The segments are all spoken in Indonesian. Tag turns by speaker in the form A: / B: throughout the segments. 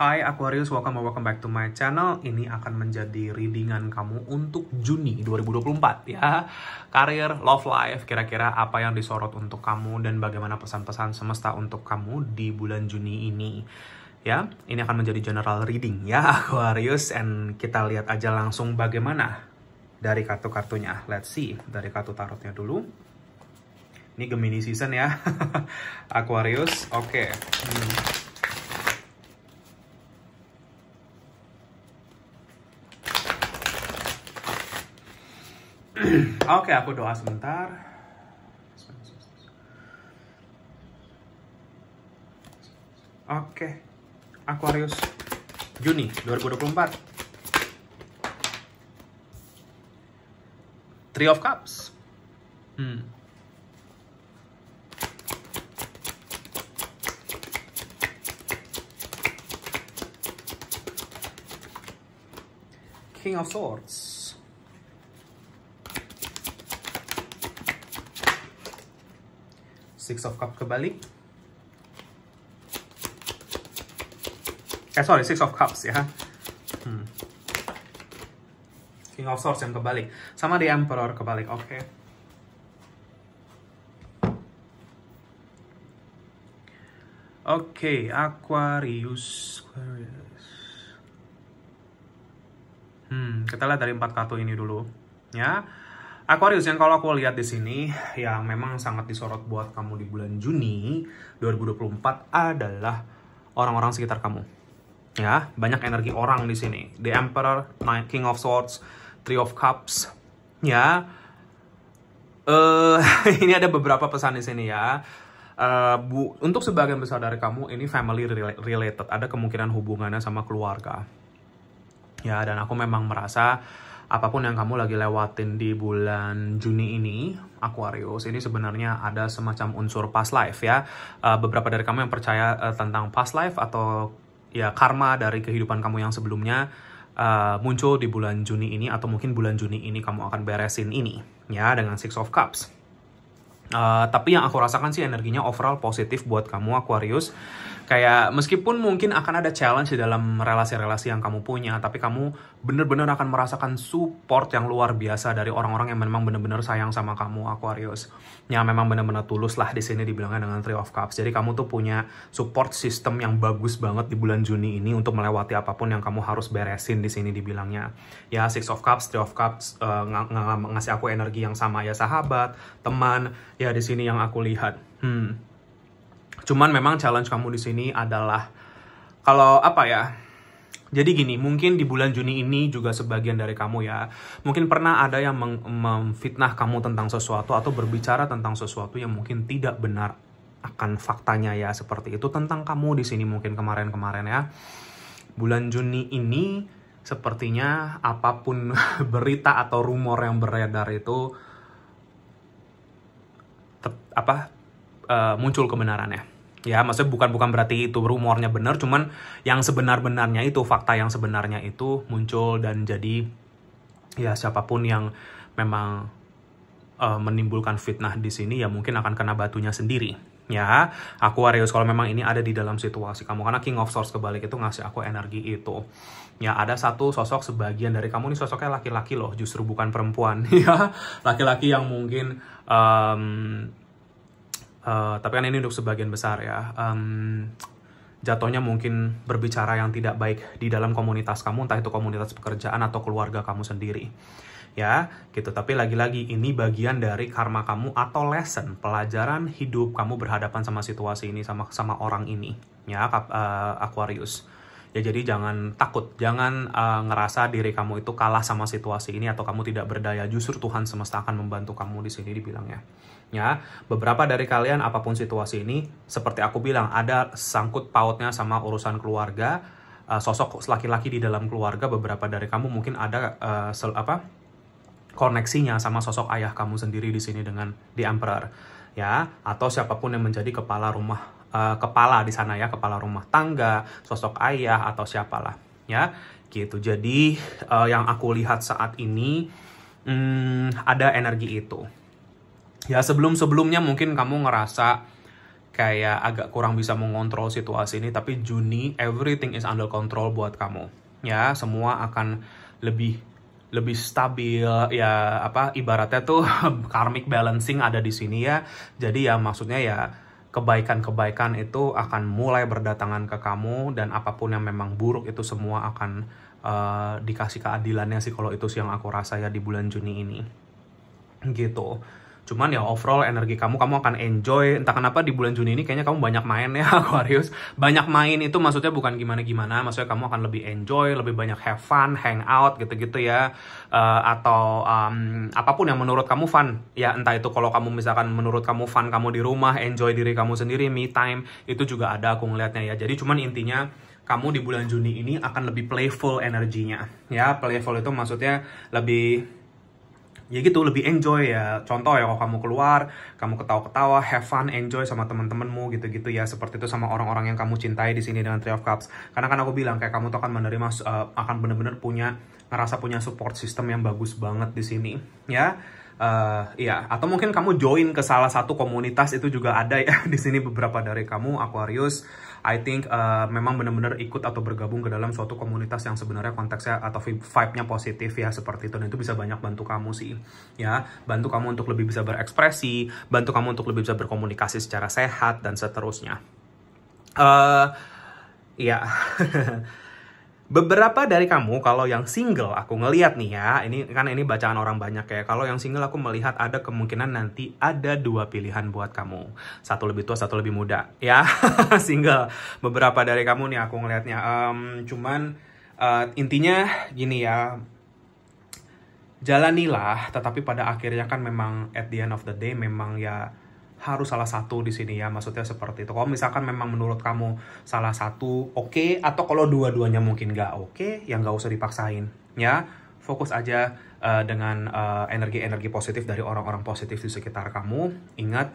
A: Hai Aquarius, welcome or welcome back to my channel. Ini akan menjadi readingan kamu untuk Juni 2024 ya. Karir, love life, kira-kira apa yang disorot untuk kamu dan bagaimana pesan-pesan semesta untuk kamu di bulan Juni ini. Ya, ini akan menjadi general reading ya Aquarius and kita lihat aja langsung bagaimana dari kartu-kartunya. Let's see dari kartu tarotnya dulu. Ini Gemini season ya. Aquarius, oke. Okay. Hmm Oke, aku doa sebentar. Oke. Aquarius Juni 2024. Three of Cups. Hmm. King of Swords. Six of Cup kebalik. Eh, sorry, Six of Cups ya. Hmm. King of Swords yang kebalik. Sama di Emperor kebalik, oke. Okay. Oke, okay, Aquarius. Aquarius. Hmm, kita lihat dari empat kartu ini dulu. Ya. Aquarius yang kalau aku lihat di sini yang memang sangat disorot buat kamu di bulan Juni 2024 adalah orang-orang sekitar kamu. Ya, banyak energi orang di sini. The Emperor, King of Swords, Three of Cups. Ya. Uh, ini ada beberapa pesan di sini ya. Uh, bu, untuk sebagian besar dari kamu ini family related, ada kemungkinan hubungannya sama keluarga. Ya, dan aku memang merasa apapun yang kamu lagi lewatin di bulan Juni ini, Aquarius, ini sebenarnya ada semacam unsur past life ya. Uh, beberapa dari kamu yang percaya uh, tentang past life atau ya karma dari kehidupan kamu yang sebelumnya uh, muncul di bulan Juni ini atau mungkin bulan Juni ini kamu akan beresin ini ya dengan Six of Cups. Uh, tapi yang aku rasakan sih energinya overall positif buat kamu Aquarius kayak meskipun mungkin akan ada challenge di dalam relasi-relasi yang kamu punya tapi kamu bener-bener akan merasakan support yang luar biasa dari orang-orang yang memang bener-bener sayang sama kamu Aquarius yang memang bener-bener tulus lah di sini dibilangnya dengan Three of Cups jadi kamu tuh punya support system yang bagus banget di bulan Juni ini untuk melewati apapun yang kamu harus beresin di sini dibilangnya ya Six of Cups Three of Cups uh, ng ng ngasih aku energi yang sama ya sahabat teman ya di sini yang aku lihat hmm Cuman memang challenge kamu di sini adalah kalau apa ya? Jadi gini, mungkin di bulan Juni ini juga sebagian dari kamu ya, mungkin pernah ada yang memfitnah kamu tentang sesuatu atau berbicara tentang sesuatu yang mungkin tidak benar akan faktanya ya, seperti itu tentang kamu di sini mungkin kemarin-kemarin ya. Bulan Juni ini sepertinya apapun berita atau rumor yang beredar itu apa uh, muncul kebenarannya ya maksudnya bukan bukan berarti itu rumornya benar cuman yang sebenar-benarnya itu fakta yang sebenarnya itu muncul dan jadi ya siapapun yang memang uh, menimbulkan fitnah di sini ya mungkin akan kena batunya sendiri ya Aquarius kalau memang ini ada di dalam situasi kamu karena King of Swords kebalik itu ngasih aku energi itu ya ada satu sosok sebagian dari kamu ini sosoknya laki-laki loh justru bukan perempuan ya laki-laki yang mungkin um, Eh, tapi kan ini untuk sebagian besar ya um, jatuhnya mungkin berbicara yang tidak baik di dalam komunitas kamu entah itu komunitas pekerjaan atau keluarga kamu sendiri ya gitu tapi lagi-lagi ini bagian dari karma kamu atau lesson pelajaran hidup kamu berhadapan sama situasi ini sama sama orang ini ya uh, Aquarius ya jadi jangan takut jangan uh, ngerasa diri kamu itu kalah sama situasi ini atau kamu tidak berdaya justru Tuhan semesta akan membantu kamu di sini dibilangnya ya beberapa dari kalian apapun situasi ini seperti aku bilang ada sangkut pautnya sama urusan keluarga uh, sosok laki-laki di dalam keluarga beberapa dari kamu mungkin ada uh, sel, apa koneksinya sama sosok ayah kamu sendiri di sini dengan di emperor ya atau siapapun yang menjadi kepala rumah Eh, kepala di sana ya, kepala rumah tangga, sosok ayah atau siapalah ya. Gitu. Jadi uh, yang aku lihat saat ini um, ada energi itu. Ya sebelum-sebelumnya mungkin kamu ngerasa kayak agak kurang bisa mengontrol situasi ini tapi Juni everything is under control buat kamu ya semua akan lebih lebih stabil ya apa ibaratnya tuh karmic balancing ada di sini ya jadi ya maksudnya ya kebaikan-kebaikan itu akan mulai berdatangan ke kamu dan apapun yang memang buruk itu semua akan uh, dikasih keadilannya sih kalau itu sih yang aku rasa ya di bulan Juni ini gitu Cuman ya overall energi kamu kamu akan enjoy. Entah kenapa di bulan Juni ini kayaknya kamu banyak main ya Aquarius. Banyak main itu maksudnya bukan gimana-gimana, maksudnya kamu akan lebih enjoy, lebih banyak have fun, hang out gitu-gitu ya. Uh, atau um, apapun yang menurut kamu fun. Ya entah itu kalau kamu misalkan menurut kamu fun kamu di rumah, enjoy diri kamu sendiri, me time itu juga ada aku ngelihatnya ya. Jadi cuman intinya kamu di bulan Juni ini akan lebih playful energinya. Ya, playful itu maksudnya lebih ya gitu lebih enjoy ya contoh ya kalau kamu keluar kamu ketawa-ketawa have fun enjoy sama teman temenmu gitu-gitu ya seperti itu sama orang-orang yang kamu cintai di sini dengan Three of Cups karena kan aku bilang kayak kamu tuh akan menerima uh, akan bener-bener punya ngerasa punya support system yang bagus banget di sini ya Uh, ya, atau mungkin kamu join ke salah satu komunitas itu juga ada ya di sini beberapa dari kamu Aquarius I think uh, memang benar-benar ikut atau bergabung ke dalam suatu komunitas yang sebenarnya konteksnya atau vibe-nya positif ya seperti itu dan itu bisa banyak bantu kamu sih ya bantu kamu untuk lebih bisa berekspresi bantu kamu untuk lebih bisa berkomunikasi secara sehat dan seterusnya uh, ya yeah. Beberapa dari kamu kalau yang single aku ngeliat nih ya, ini kan ini bacaan orang banyak ya. Kalau yang single aku melihat ada kemungkinan nanti ada dua pilihan buat kamu. Satu lebih tua, satu lebih muda. Ya, single. Beberapa dari kamu nih aku ngelihatnya. Um, cuman uh, intinya gini ya, jalanilah. Tetapi pada akhirnya kan memang at the end of the day memang ya harus salah satu di sini ya maksudnya seperti itu kalau misalkan memang menurut kamu salah satu oke okay, atau kalau dua-duanya mungkin nggak oke okay, yang nggak usah dipaksain ya fokus aja uh, dengan eh, energi-energi uh, positif dari orang-orang positif di sekitar kamu ingat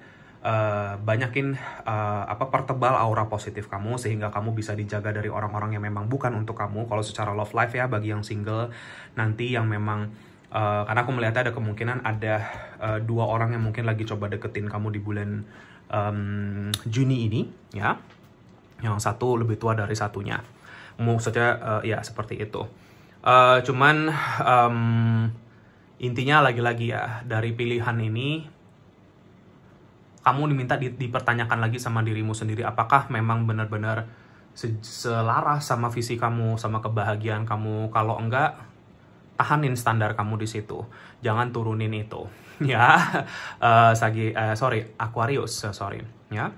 A: Uh, banyakin uh, apa pertebal aura positif kamu sehingga kamu bisa dijaga dari orang-orang yang memang bukan untuk kamu kalau secara love life ya bagi yang single nanti yang memang Eh, karena aku melihatnya ada kemungkinan ada uh, dua orang yang mungkin lagi coba deketin kamu di bulan um, Juni ini, ya. Yang satu lebih tua dari satunya. Maksudnya uh, ya seperti itu. Uh, cuman um, intinya lagi-lagi ya dari pilihan ini kamu diminta di, dipertanyakan lagi sama dirimu sendiri apakah memang benar-benar selaras sama visi kamu sama kebahagiaan kamu kalau enggak tahanin standar kamu di situ. Jangan turunin itu. Ya, uh, Sagi, uh, sorry, Aquarius, uh, sorry. Ya,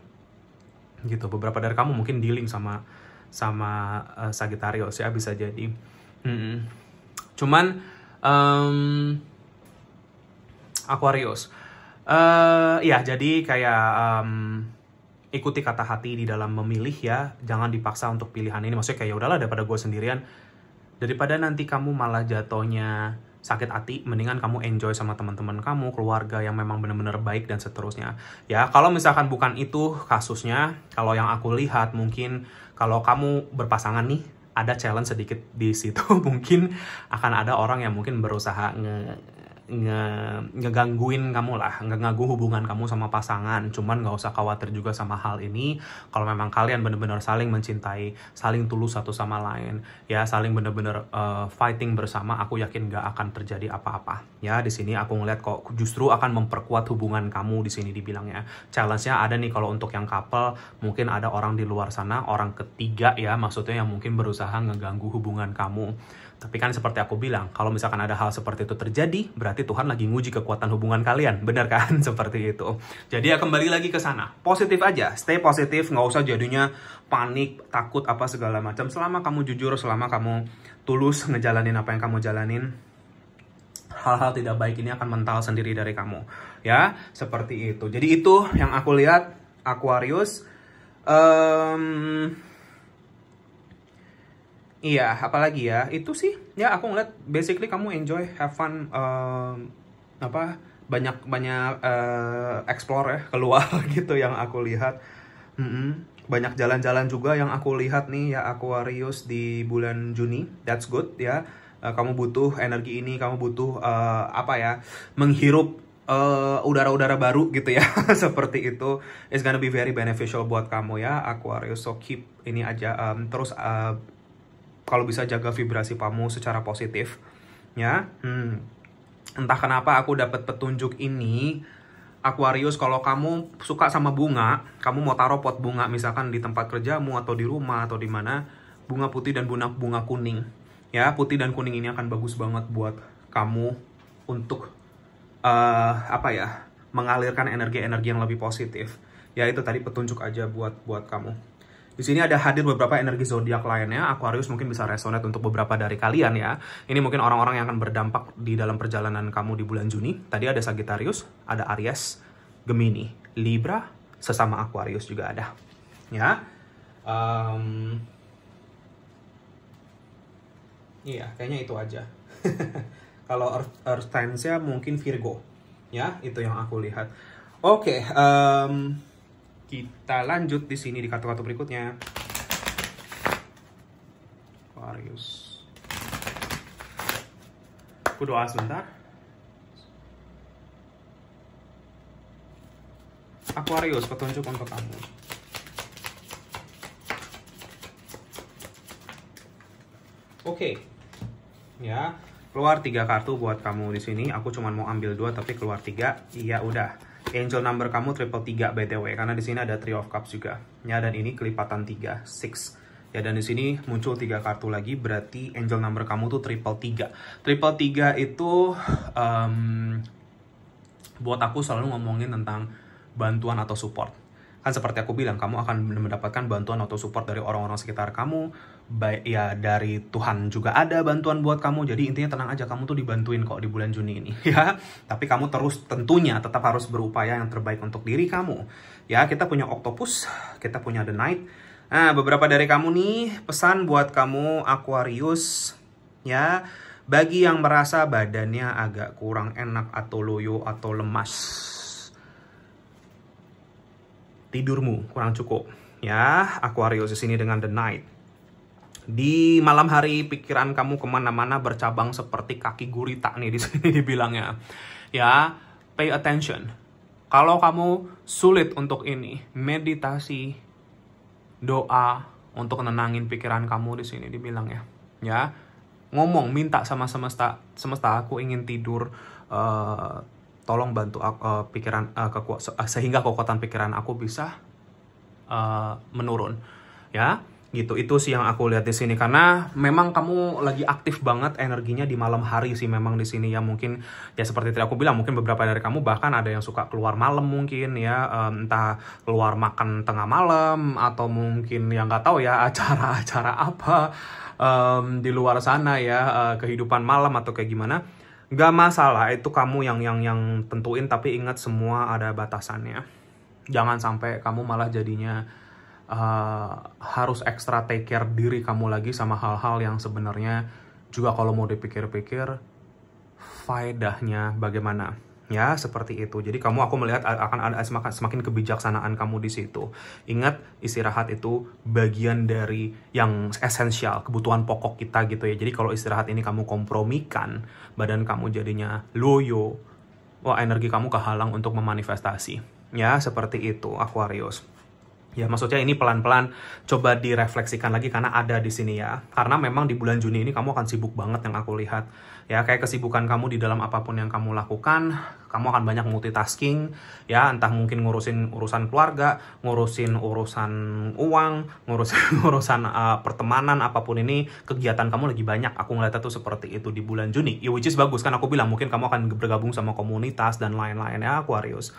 A: gitu. Beberapa dari kamu mungkin dealing sama sama uh, Sagittarius ya bisa jadi. Mm -mm. Cuman um, Aquarius, uh, ya jadi kayak um, ikuti kata hati di dalam memilih ya. Jangan dipaksa untuk pilihan ini. Maksudnya kayak ya udahlah daripada gue sendirian Daripada nanti kamu malah jatuhnya sakit hati, mendingan kamu enjoy sama teman-teman kamu, keluarga yang memang benar-benar baik dan seterusnya. Ya, kalau misalkan bukan itu kasusnya, kalau yang aku lihat mungkin kalau kamu berpasangan nih, ada challenge sedikit di situ mungkin akan ada orang yang mungkin berusaha nge nge ngegangguin kamu lah, nggak hubungan kamu sama pasangan. Cuman nggak usah khawatir juga sama hal ini. Kalau memang kalian bener-bener saling mencintai, saling tulus satu sama lain, ya saling bener-bener uh, eh, fighting bersama, aku yakin nggak akan terjadi apa-apa. Ya di sini aku ngeliat kok justru akan memperkuat hubungan kamu di sini dibilangnya. Challenge-nya ada nih kalau untuk yang couple, mungkin ada orang di luar sana, orang ketiga ya, maksudnya yang mungkin berusaha ngeganggu hubungan kamu. Tapi kan seperti aku bilang, kalau misalkan ada hal seperti itu terjadi, berarti Tuhan lagi nguji kekuatan hubungan kalian. Benar kan? seperti itu. Jadi ya kembali lagi ke sana. Positif aja, stay positif, nggak usah jadinya panik, takut apa segala macam. Selama kamu jujur, selama kamu tulus ngejalanin apa yang kamu jalanin, hal-hal tidak baik ini akan mental sendiri dari kamu ya seperti itu jadi itu yang aku lihat Aquarius um, Iya, apalagi ya itu sih ya aku ngeliat basically kamu enjoy have fun uh, apa banyak banyak uh, explore ya keluar gitu yang aku lihat mm -hmm. banyak jalan-jalan juga yang aku lihat nih ya Aquarius di bulan Juni that's good ya uh, kamu butuh energi ini kamu butuh uh, apa ya menghirup udara-udara uh, baru gitu ya seperti itu it's gonna be very beneficial buat kamu ya Aquarius so keep ini aja um, terus uh, kalau bisa jaga vibrasi kamu secara positif ya hmm. entah kenapa aku dapat petunjuk ini Aquarius kalau kamu suka sama bunga kamu mau taruh pot bunga misalkan di tempat kerjamu atau di rumah atau di mana bunga putih dan bunga bunga kuning ya putih dan kuning ini akan bagus banget buat kamu untuk uh, apa ya mengalirkan energi-energi yang lebih positif ya itu tadi petunjuk aja buat buat kamu di sini ada hadir beberapa energi zodiak lainnya. Aquarius mungkin bisa resonate untuk beberapa dari kalian ya. Ini mungkin orang-orang yang akan berdampak di dalam perjalanan kamu di bulan Juni. Tadi ada Sagittarius, ada Aries, Gemini, Libra, sesama Aquarius juga ada. Ya. Um, iya, kayaknya itu aja. Kalau Earth, Earth Times-nya mungkin Virgo. Ya, itu yang aku lihat. Oke, okay, um, kita lanjut di sini di kartu-kartu berikutnya. Aquarius. Aku doa sebentar. Aquarius, petunjuk untuk kamu. Oke. Okay. Ya, keluar tiga kartu buat kamu di sini. Aku cuma mau ambil dua tapi keluar tiga. Iya udah angel number kamu triple 3 BTW karena di sini ada three of cups juga. Ya dan ini kelipatan 3, 6. Ya dan di sini muncul tiga kartu lagi berarti angel number kamu tuh triple 3. Triple 3 itu um, buat aku selalu ngomongin tentang bantuan atau support. Kan seperti aku bilang, kamu akan mendapatkan bantuan atau support dari orang-orang sekitar kamu, baik ya dari Tuhan juga ada bantuan buat kamu jadi intinya tenang aja kamu tuh dibantuin kok di bulan Juni ini ya tapi kamu terus tentunya tetap harus berupaya yang terbaik untuk diri kamu ya kita punya Octopus kita punya The Night nah beberapa dari kamu nih pesan buat kamu Aquarius ya bagi yang merasa badannya agak kurang enak atau loyo atau lemas tidurmu kurang cukup ya Aquarius di sini dengan The Night di malam hari pikiran kamu kemana-mana bercabang seperti kaki gurita nih di sini dibilangnya. Ya, pay attention. Kalau kamu sulit untuk ini, meditasi, doa untuk nenangin pikiran kamu di sini dibilang Ya, ya ngomong minta sama semesta semesta aku ingin tidur uh, tolong bantu aku, uh, pikiran uh, eh, keku, sehingga kekuatan pikiran aku bisa uh, menurun ya gitu itu sih yang aku lihat di sini karena memang kamu lagi aktif banget energinya di malam hari sih memang di sini ya mungkin ya seperti tadi aku bilang mungkin beberapa dari kamu bahkan ada yang suka keluar malam mungkin ya entah keluar makan tengah malam atau mungkin yang nggak tahu ya acara-acara apa um, di luar sana ya uh, kehidupan malam atau kayak gimana nggak masalah itu kamu yang yang yang tentuin tapi ingat semua ada batasannya jangan sampai kamu malah jadinya uh, harus ekstra take care diri kamu lagi sama hal-hal yang sebenarnya juga kalau mau dipikir-pikir faedahnya bagaimana ya seperti itu jadi kamu aku melihat akan ada semakin kebijaksanaan kamu di situ ingat istirahat itu bagian dari yang esensial kebutuhan pokok kita gitu ya jadi kalau istirahat ini kamu kompromikan badan kamu jadinya loyo wah energi kamu kehalang untuk memanifestasi ya seperti itu Aquarius Ya maksudnya ini pelan-pelan coba direfleksikan lagi karena ada di sini ya. Karena memang di bulan Juni ini kamu akan sibuk banget yang aku lihat. Ya kayak kesibukan kamu di dalam apapun yang kamu lakukan, kamu akan banyak multitasking ya entah mungkin ngurusin urusan keluarga, ngurusin urusan uang, ngurusin urusan uh, pertemanan apapun ini, kegiatan kamu lagi banyak. Aku ngeliatnya tuh seperti itu di bulan Juni. Ya which is bagus kan aku bilang mungkin kamu akan bergabung sama komunitas dan lain-lain ya Aquarius.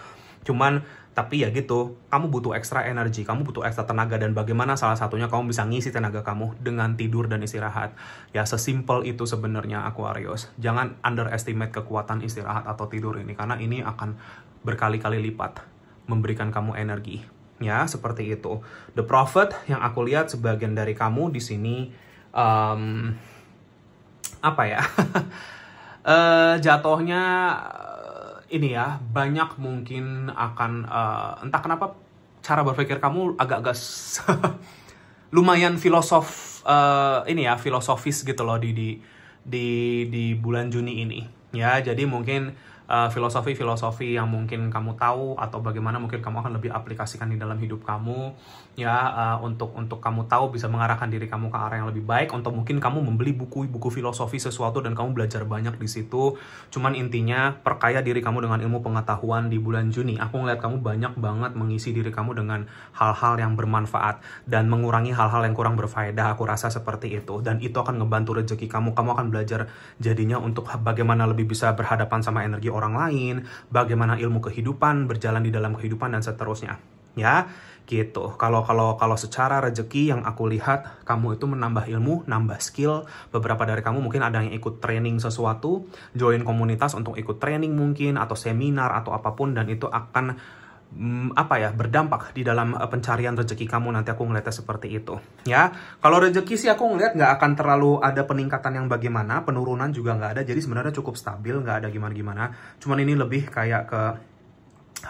A: Cuman tapi ya gitu, kamu butuh ekstra energi, kamu butuh ekstra tenaga dan bagaimana salah satunya kamu bisa ngisi tenaga kamu dengan tidur dan istirahat. Ya sesimpel itu sebenarnya Aquarius. Jangan underestimate kekuatan istirahat atau tidur ini karena ini akan berkali-kali lipat memberikan kamu energi. Ya, seperti itu. The Prophet yang aku lihat sebagian dari kamu di sini um, apa ya? uh, jatuhnya ini ya banyak mungkin akan uh, entah kenapa cara berpikir kamu agak-agak lumayan filosof uh, ini ya filosofis gitu loh di di di di bulan Juni ini ya jadi mungkin Eh, filosofi-filosofi uh, yang mungkin kamu tahu atau bagaimana mungkin kamu akan lebih aplikasikan di dalam hidup kamu ya uh, untuk untuk kamu tahu bisa mengarahkan diri kamu ke arah yang lebih baik untuk mungkin kamu membeli buku-buku filosofi sesuatu dan kamu belajar banyak di situ cuman intinya perkaya diri kamu dengan ilmu pengetahuan di bulan Juni aku ngeliat kamu banyak banget mengisi diri kamu dengan hal-hal yang bermanfaat dan mengurangi hal-hal yang kurang berfaedah aku rasa seperti itu dan itu akan ngebantu rezeki kamu kamu akan belajar jadinya untuk bagaimana lebih bisa berhadapan sama energi orang lain, bagaimana ilmu kehidupan berjalan di dalam kehidupan dan seterusnya. Ya, gitu. Kalau kalau kalau secara rezeki yang aku lihat kamu itu menambah ilmu, nambah skill. Beberapa dari kamu mungkin ada yang ikut training sesuatu, join komunitas untuk ikut training mungkin atau seminar atau apapun dan itu akan Mm, apa ya berdampak di dalam eh, pencarian rezeki kamu nanti aku ngeliatnya seperti itu ya kalau rezeki sih aku ngeliat nggak akan terlalu ada peningkatan yang bagaimana penurunan juga nggak ada jadi sebenarnya cukup stabil nggak ada gimana gimana cuman ini lebih kayak ke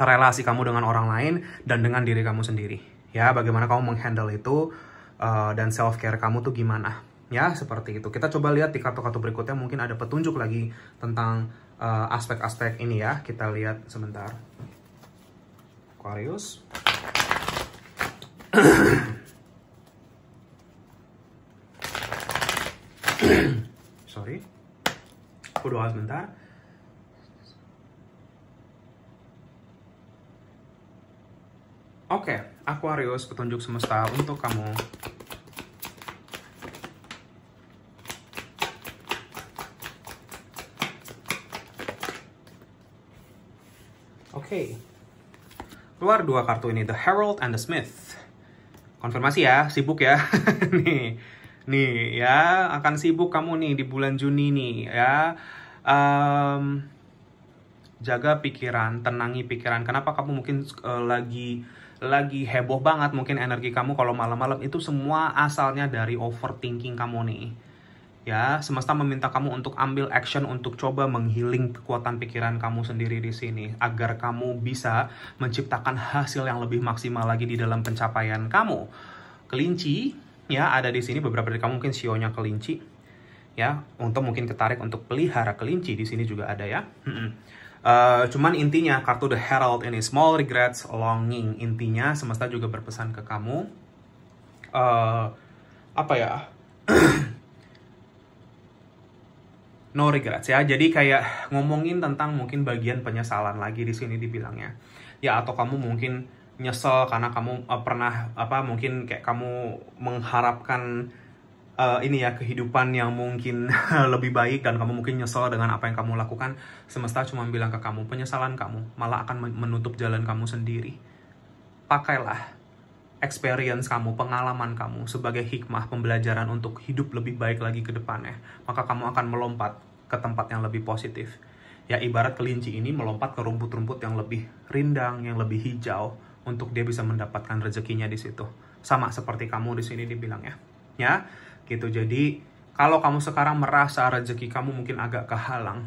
A: relasi kamu dengan orang lain dan dengan diri kamu sendiri ya bagaimana kamu menghandle itu uh, dan self care kamu tuh gimana ya seperti itu kita coba lihat di kartu-kartu berikutnya mungkin ada petunjuk lagi tentang eh, aspek-aspek uh, aspek -aspek ini ya kita lihat sebentar Aquarius. Sorry. Aku doa sebentar. Oke, okay, Aquarius petunjuk semesta untuk kamu. Oke. Okay. Keluar dua kartu ini, The Herald and The Smith. Konfirmasi ya, sibuk ya. nih, nih ya, akan sibuk kamu nih di bulan Juni nih ya. Um, jaga pikiran, tenangi pikiran. Kenapa kamu mungkin uh, lagi lagi heboh banget mungkin energi kamu kalau malam-malam itu semua asalnya dari overthinking kamu nih ya semesta meminta kamu untuk ambil action untuk coba menghiling kekuatan pikiran kamu sendiri di sini agar kamu bisa menciptakan hasil yang lebih maksimal lagi di dalam pencapaian kamu kelinci ya ada di sini beberapa dari kamu mungkin sionya kelinci ya untuk mungkin ketarik untuk pelihara kelinci di sini juga ada ya Uh, cuman intinya kartu The Herald ini small regrets longing intinya semesta juga berpesan ke kamu uh, apa ya no regrets ya. Jadi kayak ngomongin tentang mungkin bagian penyesalan lagi di sini dibilangnya. Ya atau kamu mungkin nyesel karena kamu uh, pernah apa mungkin kayak kamu mengharapkan uh, ini ya kehidupan yang mungkin lebih baik dan kamu mungkin nyesel dengan apa yang kamu lakukan semesta cuma bilang ke kamu penyesalan kamu malah akan menutup jalan kamu sendiri pakailah experience kamu, pengalaman kamu sebagai hikmah pembelajaran untuk hidup lebih baik lagi ke depannya. Maka kamu akan melompat ke tempat yang lebih positif. Ya ibarat kelinci ini melompat ke rumput-rumput yang lebih rindang, yang lebih hijau untuk dia bisa mendapatkan rezekinya di situ. Sama seperti kamu di sini dibilang ya. Ya, gitu. Jadi kalau kamu sekarang merasa rezeki kamu mungkin agak kehalang,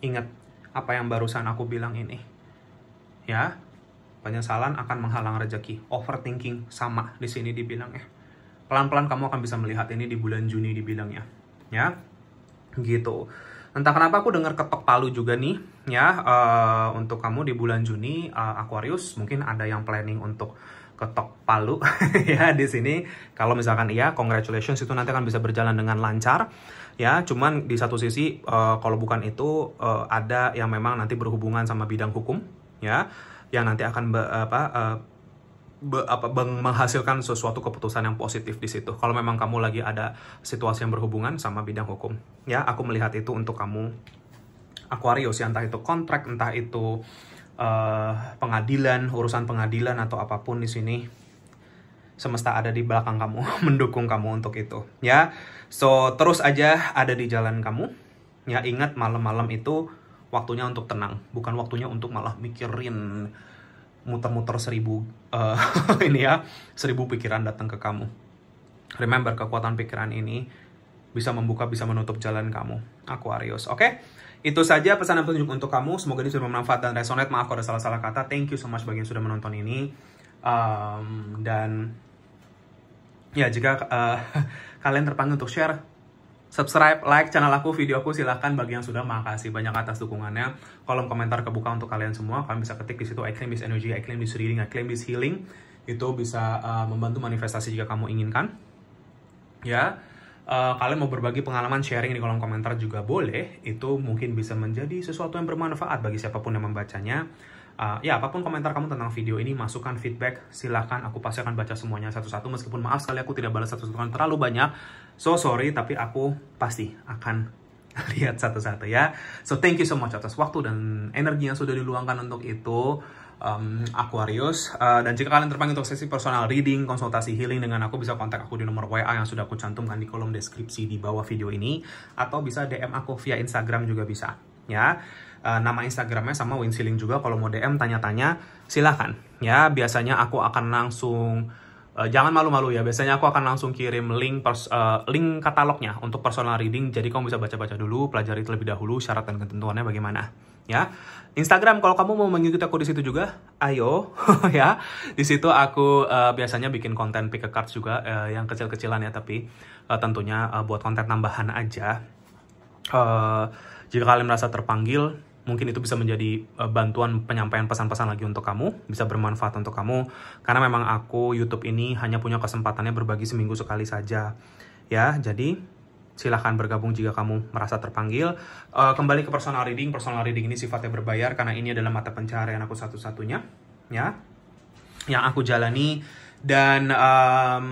A: ingat apa yang barusan aku bilang ini. Ya, penyesalan akan menghalang rezeki. Overthinking sama di sini dibilang ya. Pelan-pelan kamu akan bisa melihat ini di bulan Juni dibilang ya. Ya, gitu. Entah kenapa aku dengar ketok palu juga nih ya uh, untuk kamu di bulan Juni uh, Aquarius mungkin ada yang planning untuk ketok palu ya di sini kalau misalkan iya congratulations itu nanti akan bisa berjalan dengan lancar ya cuman di satu sisi uh, kalau bukan itu uh, ada yang memang nanti berhubungan sama bidang hukum ya yang nanti akan apa uh, be, apa bang, menghasilkan sesuatu keputusan yang positif di situ. Kalau memang kamu lagi ada situasi yang berhubungan sama bidang hukum, ya aku melihat itu untuk kamu Aquarius, ya entah itu kontrak, entah itu uh, pengadilan, urusan pengadilan atau apapun di sini semesta ada di belakang kamu, mendukung kamu untuk itu, ya. So, terus aja ada di jalan kamu. Ya, ingat malam-malam itu waktunya untuk tenang, bukan waktunya untuk malah mikirin muter-muter seribu uh, ini ya seribu pikiran datang ke kamu remember kekuatan pikiran ini bisa membuka bisa menutup jalan kamu Aquarius oke okay? itu saja pesan dan petunjuk untuk kamu semoga ini sudah bermanfaat dan resonate maaf kalau ada salah-salah kata thank you so much bagi yang sudah menonton ini um, dan ya jika uh, kalian terpanggil untuk share subscribe, like channel aku, video aku silahkan bagi yang sudah makasih banyak atas dukungannya. Kolom komentar kebuka untuk kalian semua. Kalian bisa ketik di situ I claim this energy, I claim this reading, I claim this healing. Itu bisa uh, membantu manifestasi jika kamu inginkan. Ya. Uh, kalian mau berbagi pengalaman sharing di kolom komentar juga boleh. Itu mungkin bisa menjadi sesuatu yang bermanfaat bagi siapapun yang membacanya. Uh, ya, apapun komentar kamu tentang video ini, masukkan feedback, silahkan. Aku pasti akan baca semuanya satu-satu. Meskipun maaf sekali aku tidak balas satu-satu terlalu banyak So sorry, tapi aku pasti akan lihat satu-satu ya. So thank you so much atas waktu dan energi yang sudah diluangkan untuk itu. Um, Aquarius uh, dan jika kalian terpanggil untuk sesi personal reading, konsultasi healing dengan aku bisa kontak aku di nomor WA yang sudah aku cantumkan di kolom deskripsi di bawah video ini atau bisa DM aku via Instagram juga bisa ya uh, nama Instagramnya sama Winsiling juga kalau mau DM tanya-tanya silahkan ya biasanya aku akan langsung Eh, jangan malu-malu ya. Biasanya aku akan langsung kirim link pers uh, link katalognya untuk personal reading. Jadi kamu bisa baca-baca dulu, pelajari terlebih dahulu syarat dan ketentuannya bagaimana. Ya, Instagram kalau kamu mau mengikuti aku di situ juga, ayo ya. Di situ aku uh, biasanya bikin konten pick a card juga uh, yang kecil-kecilan ya, tapi uh, tentunya uh, buat konten tambahan aja. Uh, jika kalian merasa terpanggil, mungkin itu bisa menjadi uh, bantuan penyampaian pesan-pesan lagi untuk kamu, bisa bermanfaat untuk kamu karena memang aku YouTube ini hanya punya kesempatannya berbagi seminggu sekali saja. Ya, jadi silahkan bergabung jika kamu merasa terpanggil. Uh, kembali ke personal reading, personal reading ini sifatnya berbayar karena ini adalah mata pencaharian aku satu-satunya, ya, yang aku jalani dan um,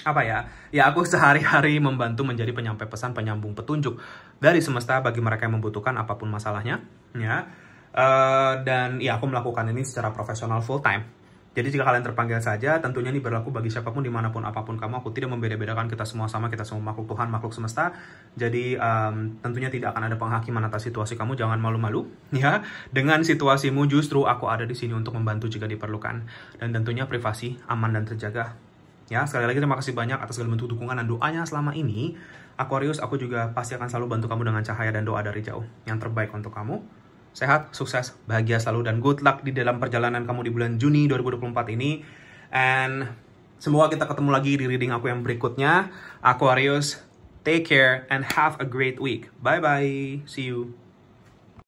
A: apa ya, ya aku sehari-hari membantu menjadi penyampai pesan, penyambung petunjuk dari semesta bagi mereka yang membutuhkan apapun masalahnya ya uh, dan ya aku melakukan ini secara profesional full time jadi jika kalian terpanggil saja, tentunya ini berlaku bagi siapapun, dimanapun, apapun kamu. Aku tidak membeda-bedakan kita semua sama, kita semua makhluk Tuhan, makhluk semesta. Jadi um, tentunya tidak akan ada penghakiman atas situasi kamu. Jangan malu-malu, ya. Dengan situasimu justru aku ada di sini untuk membantu jika diperlukan. Dan tentunya privasi, aman dan terjaga. Ya, sekali lagi terima kasih banyak atas segala bentuk dukungan dan doanya selama ini. Aquarius, aku juga pasti akan selalu bantu kamu dengan cahaya dan doa dari jauh. Yang terbaik untuk kamu. Sehat, sukses, bahagia selalu, dan good luck di dalam perjalanan kamu di bulan Juni 2024 ini. And semoga kita ketemu lagi di reading aku yang berikutnya. Aquarius, take care and have a great week. Bye-bye. See you.